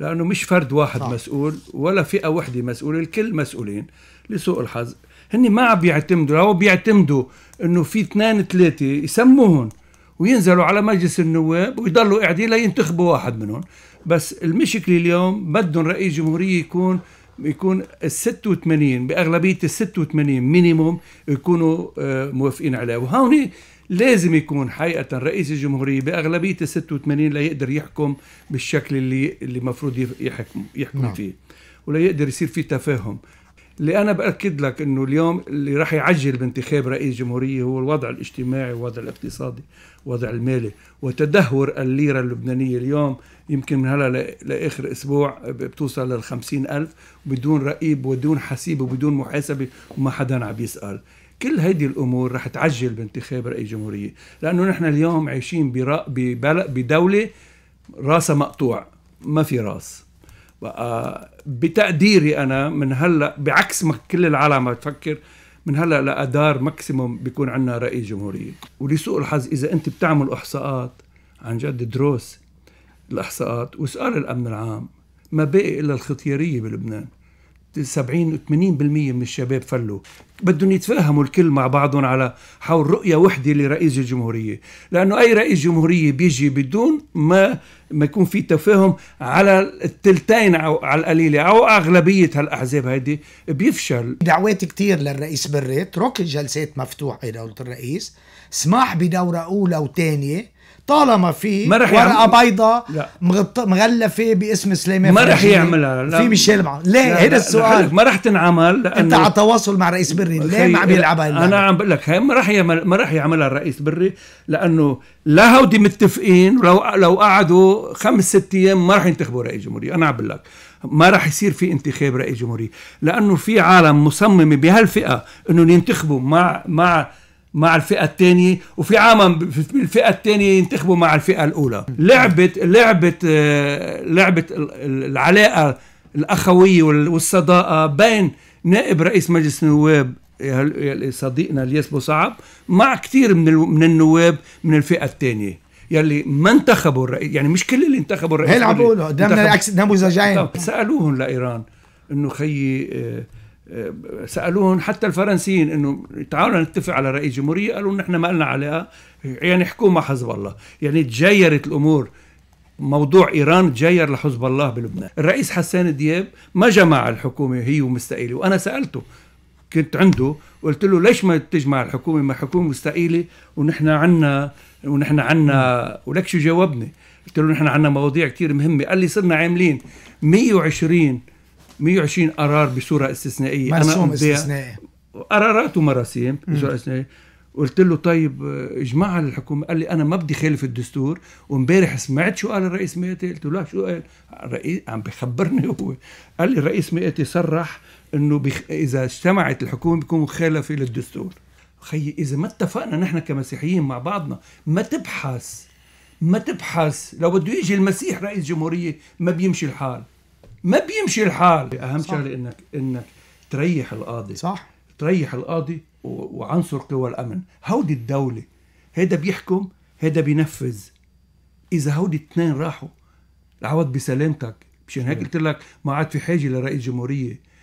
لأنه مش فرد واحد صح. مسؤول ولا فئة وحدة مسؤولة الكل مسؤولين لسوء الحظ هن ما عم بيعتمدوا لو بيعتمدوا انه في اثنين ثلاثة يسموهم وينزلوا على مجلس النواب ويضلوا قاعدين لينتخبوا واحد منهم بس المشكلة اليوم بدهم رئيس جمهورية يكون يكون ال 86 باغلبيه ال 86 مينيموم يكونوا آه، موافقين عليه وهون لازم يكون حقيقة رئيس الجمهورية بأغلبية 86 ليقدر يحكم بالشكل اللي اللي المفروض يحكم يحكم نعم. فيه ولا يقدر يصير في تفاهم اللي انا باكد لك انه اليوم اللي راح يعجل بانتخاب رئيس جمهوريه هو الوضع الاجتماعي والوضع الاقتصادي والوضع المالي وتدهور الليره اللبنانيه اليوم يمكن من هلا لاخر اسبوع بتوصل لل ألف بدون رقيب ودون حسيب وبدون محاسبه وما حدا عم يسال كل هيدي الامور رح تعجل بانتخاب رئيس جمهوريه لانه نحن اليوم عايشين ببلد بدوله راسها مقطوع ما في راس بتقديري انا من هلا بعكس ما كل العالم بتفكر من هلا لادار ماكسيموم بيكون عندنا رئيس جمهوريه ولسوء الحظ اذا انت بتعمل احصاءات عن جد دروس الاحصاءات واسال الامن العام ما بقي الا الختياريه بلبنان 70 80% من الشباب فلوا بدهم يتفاهموا الكل مع بعضهم على حول رؤية وحدة لرئيس الجمهورية لأنه أي رئيس جمهورية بيجي بدون ما ما يكون في تفاهم على التلتين أو على القليلة أو أغلبية هالأحزاب هيدي بيفشل دعوات كتير للرئيس بريت ترك الجلسات مفتوحة لدولة الرئيس سماح بدورة أولى وثانية طالما في ما رح ورقه بيضاء مغلفه باسم سليمان ما رح يعملها في ميشيل معه ليه هيدا السؤال ما رح تنعمل لأنه انت على تواصل مع رئيس بري ليه ما عم يلعبها انا عم بقول لك ما رح يعمل ما رح يعملها الرئيس بري لانه لا هودي متفقين لو لو قعدوا خمس ست ايام ما رح ينتخبوا رئيس جمهوريه انا عم بقول لك ما رح يصير في انتخاب رئيس جمهوريه لانه في عالم مصممه بهالفئه انهم ينتخبوا مع مع مع الفئة الثانية وفي عام الفئة الثانية ينتخبوا مع الفئة الأولى لعبة لعبة لعبة العلاقة الأخوية والصداقة بين نائب رئيس مجلس النواب صديقنا الياس صعب مع كثير من من النواب من الفئة الثانية يلي ما انتخبوا الرئيس يعني مش كل اللي انتخبوا الرئيس هي اللي عم بيقولوا قدامنا نموذجين سالوهم لايران انه خيي آه، سالوهم حتى الفرنسيين انه تعالوا نتفق على رئيس جمهوريه قالوا نحن ما لنا علاقه يعني حكوا مع حزب الله يعني تجيرت الامور موضوع ايران تجير لحزب الله بلبنان الرئيس حسان دياب ما جمع الحكومه هي ومستقيله وانا سالته كنت عنده قلت له ليش ما تجمع الحكومه ما حكومه مستقيله ونحن عنا ونحن عنا ولك شو جاوبني قلت له نحن عنا مواضيع كثير مهمه قال لي صرنا عاملين 120 120 قرار بصوره استثنائيه مرسوم استثنائي قرارات ومراسيم بصوره استثنائيه قلت له طيب اجمع على الحكومه قال لي انا ما بدي خالف الدستور وامبارح سمعت شو قال الرئيس مئتي قلت له لا شو قال الرئيس عم بخبرني هو قال لي الرئيس مئتي صرح انه بخ... اذا اجتمعت الحكومه بيكون مخالفه للدستور خيي اذا ما اتفقنا نحن كمسيحيين مع بعضنا ما تبحث ما تبحث لو بده يجي المسيح رئيس جمهوريه ما بيمشي الحال ما بيمشي الحال اهم شغله انك انك تريح القاضي صح تريح القاضي وعنصر قوى الامن هودي الدوله هيدا بيحكم هيدا بينفذ اذا هودي الاثنين راحوا العوض بسلامتك مشان هيك إيه. قلت لك ما عاد في حاجه لرئيس جمهوريه